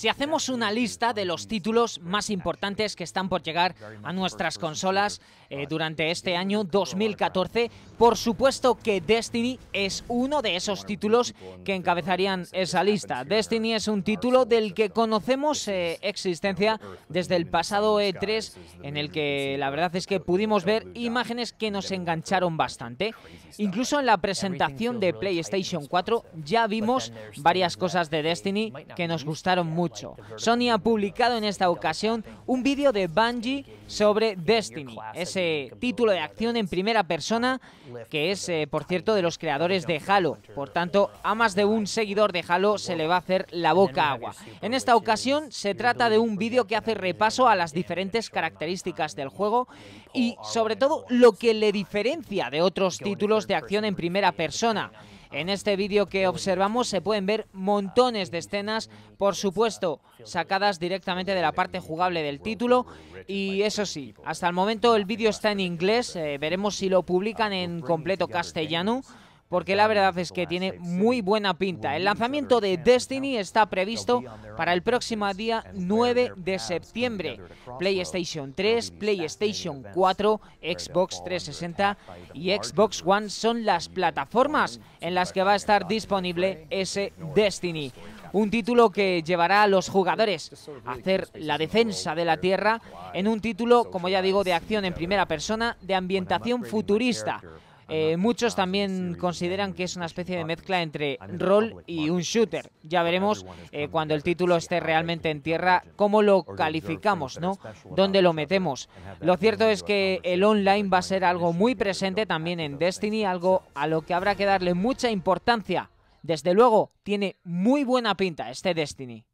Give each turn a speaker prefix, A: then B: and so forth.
A: Si hacemos una lista de los títulos más importantes que están por llegar a nuestras consolas eh, durante este año 2014, por supuesto que Destiny es uno de esos títulos que encabezarían esa lista. Destiny es un título del que conocemos eh, existencia desde el pasado E3, en el que la verdad es que pudimos ver imágenes que nos engancharon bastante. Incluso en la presentación de PlayStation 4 ya vimos varias cosas de Destiny que nos gustaron mucho Sony ha publicado en esta ocasión un vídeo de Bungie sobre Destiny, ese título de acción en primera persona que es, eh, por cierto, de los creadores de Halo. Por tanto, a más de un seguidor de Halo se le va a hacer la boca agua. En esta ocasión se trata de un vídeo que hace repaso a las diferentes características del juego y sobre todo lo que le diferencia de otros títulos de acción en primera persona. En este vídeo que observamos se pueden ver montones de escenas, por supuesto, sacadas directamente de la parte jugable del título. Y eso sí, hasta el momento el vídeo está en inglés, eh, veremos si lo publican en completo castellano porque la verdad es que tiene muy buena pinta. El lanzamiento de Destiny está previsto para el próximo día 9 de septiembre. PlayStation 3, PlayStation 4, Xbox 360 y Xbox One son las plataformas en las que va a estar disponible ese Destiny. Un título que llevará a los jugadores a hacer la defensa de la Tierra en un título, como ya digo, de acción en primera persona, de ambientación futurista. Eh, muchos también consideran que es una especie de mezcla entre rol y un shooter. Ya veremos eh, cuando el título esté realmente en tierra cómo lo calificamos, ¿no? ¿Dónde lo metemos? Lo cierto es que el online va a ser algo muy presente también en Destiny, algo a lo que habrá que darle mucha importancia. Desde luego, tiene muy buena pinta este Destiny.